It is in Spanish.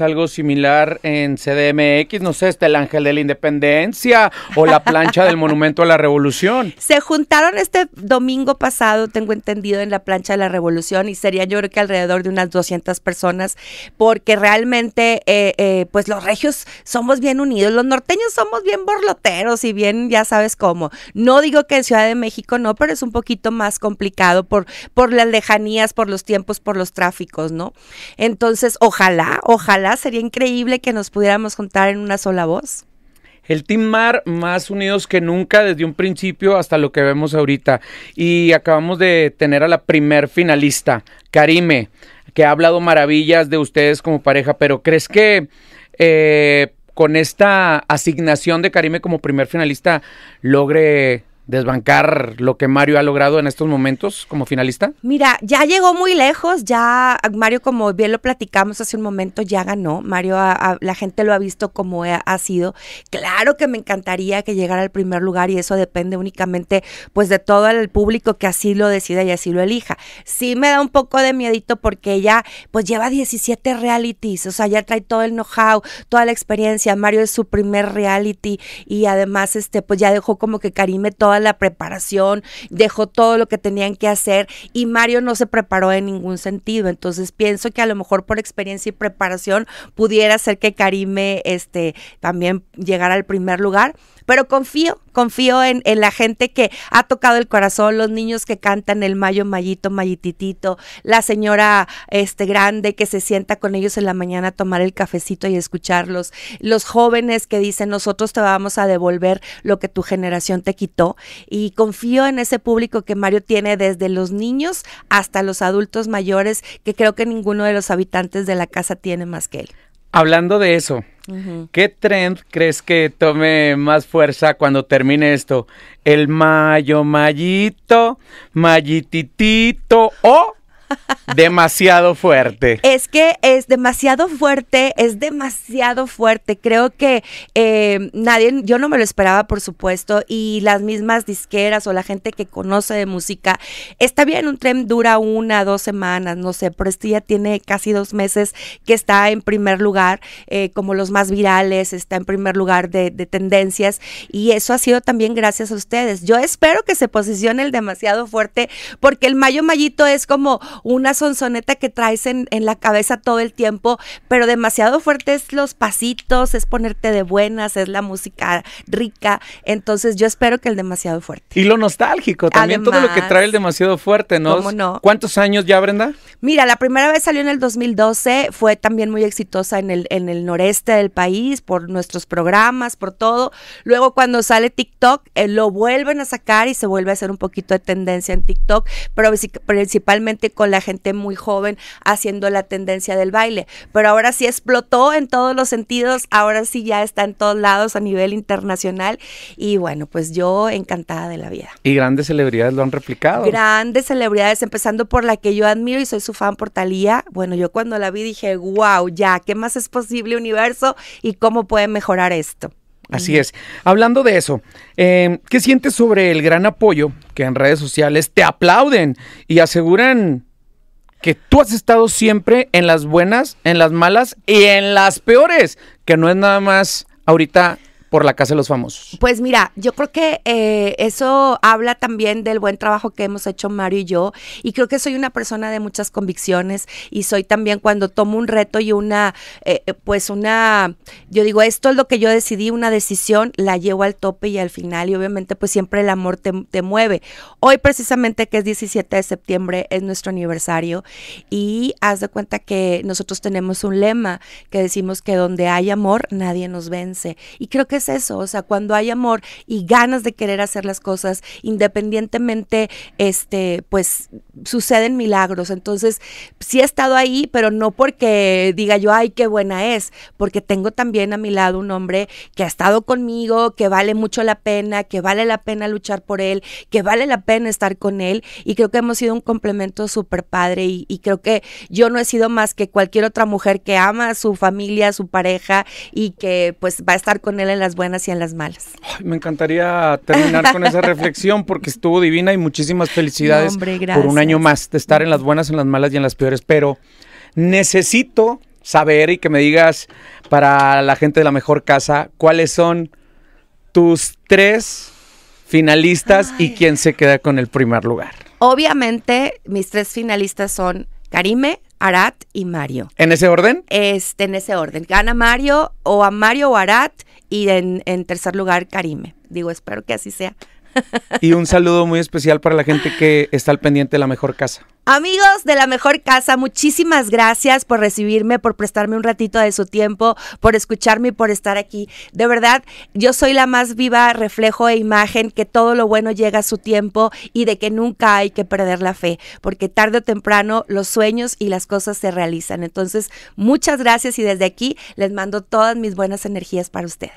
algo similar en CDMX, no sé, está el Ángel de la Independencia o la plancha del Monumento a la Revolución. Se juntaron este domingo pasado, tengo entendido, en la plancha de la Revolución y sería yo creo que alrededor de unas 200 personas, porque realmente, eh, eh, pues los regios somos bien unidos, los norteños somos bien borloteros y bien, ya sabes cómo. No digo que en Ciudad de México no, pero es un poquito más complicado por, por las lejanías, por los tiempos, por los tráficos, ¿no? Entonces, ojalá, ojalá ojalá sería increíble que nos pudiéramos juntar en una sola voz. El Team Mar más unidos que nunca desde un principio hasta lo que vemos ahorita. Y acabamos de tener a la primer finalista, Karime, que ha hablado maravillas de ustedes como pareja, pero ¿crees que eh, con esta asignación de Karime como primer finalista logre desbancar lo que Mario ha logrado en estos momentos como finalista? Mira, ya llegó muy lejos, ya Mario, como bien lo platicamos hace un momento, ya ganó. Mario, la gente lo ha visto como ha sido. Claro que me encantaría que llegara al primer lugar y eso depende únicamente pues de todo el público que así lo decida y así lo elija. Sí me da un poco de miedito porque ella pues lleva 17 realities, o sea, ya trae todo el know-how, toda la experiencia. Mario es su primer reality y además este pues ya dejó como que Karime toda la preparación, dejó todo lo que tenían que hacer y Mario no se preparó en ningún sentido. Entonces pienso que a lo mejor por experiencia y preparación pudiera ser que Karime este, también llegara al primer lugar. Pero confío, confío en, la gente que ha tocado el corazón, los niños que cantan el mayo, mayito, mayititito, la señora este, grande que se sienta con ellos en la mañana a tomar el cafecito y escucharlos, los jóvenes que dicen nosotros te vamos a devolver lo que tu generación te quitó. Y confío en ese público que Mario tiene desde los niños hasta los adultos mayores, que creo que ninguno de los habitantes de la casa tiene más que él. Hablando de eso, ¿Qué trend crees que tome más fuerza cuando termine esto? ¿El mayo, mayito, mayititito o demasiado fuerte. Es que es demasiado fuerte, es demasiado fuerte. Creo que eh, nadie, yo no me lo esperaba, por supuesto, y las mismas disqueras o la gente que conoce de música, está bien, un tren dura una, dos semanas, no sé, pero este ya tiene casi dos meses que está en primer lugar, eh, como los más virales, está en primer lugar de, tendencias, y eso ha sido también gracias a ustedes. Yo espero que se posicione el demasiado fuerte, porque el Mayo Mayito es como, una sonsoneta que traes en, la cabeza todo el tiempo, pero demasiado fuerte es los pasitos, es ponerte de buenas, es la música rica. Entonces yo espero que el demasiado fuerte. Y lo nostálgico, también todo lo que trae el demasiado fuerte, ¿no? ¿Cómo no? ¿Cuántos años ya, Brenda? Mira, la primera vez salió en el 2012, fue también muy exitosa en el, en el noreste del país, por nuestros programas, por todo. Luego cuando sale TikTok, eh, lo vuelven a sacar y se vuelve a hacer un poquito de tendencia en TikTok, pero principalmente con la gente muy joven haciendo la tendencia del baile. Pero ahora sí explotó en todos los sentidos, ahora sí ya está en todos lados a nivel internacional y bueno, pues yo encantada de la vida. Y grandes celebridades lo han replicado. Grandes celebridades, empezando por la que yo admiro y soy su fan por Talía. Bueno, yo cuando la vi dije, wow, ya, ¿qué más es posible universo y cómo puede mejorar esto? Así es. Hablando de eso, em, ¿qué sientes sobre el gran apoyo que en redes sociales te aplauden y aseguran que tú has estado siempre en las buenas, en las malas y en las peores, que no es nada más ahorita por la Casa de los Famosos? Pues mira, yo creo que eh, eso habla también del buen trabajo que hemos hecho Mario y yo, y creo que soy una persona de muchas convicciones y soy también cuando tomo un reto y una, eh, eh, pues una, yo digo, esto es lo que yo decidí, una decisión, la llevo al tope y al final, y obviamente pues siempre el amor te, te mueve. Hoy precisamente que es 17 de septiembre es nuestro aniversario y haz de cuenta que nosotros tenemos un lema que decimos que donde hay amor nadie nos vence, y creo que eso, o sea, cuando hay amor y ganas de querer hacer las cosas, independientemente, este, pues suceden milagros. Entonces, sí he estado ahí, pero no porque diga yo, ay, qué buena es, porque tengo también a mi lado un hombre que ha estado conmigo, que vale mucho la pena, que vale la pena luchar por él, que vale la pena estar con él. Y creo que hemos sido un complemento súper padre y, creo que yo no he sido más que cualquier otra mujer que ama a su familia, a su pareja y que pues va a estar con él en las buenas y en las malas. me encantaría terminar con esa reflexión porque estuvo divina y muchísimas felicidades por un año más de estar en las buenas, en las malas y en las peores. Pero necesito saber y que me digas para la gente de la mejor casa cuáles son tus tres finalistas y quién se queda con el primer lugar. Obviamente mis tres finalistas son Karime, Arat y Mario. ¿En ese orden? Este, en ese orden. Gana Mario o a Mario o Arat y en, en tercer lugar Karime. Digo, espero que así sea y un saludo muy especial para la gente que está al pendiente de la mejor casa. Amigos de la mejor casa, muchísimas gracias por recibirme, por prestarme un ratito de su tiempo, por escucharme y por estar aquí. De verdad, yo soy la más viva reflejo e imagen que todo lo bueno llega a su tiempo y de que nunca hay que perder la fe, porque tarde o temprano los sueños y las cosas se realizan. Entonces, muchas gracias y desde aquí les mando todas mis buenas energías para ustedes.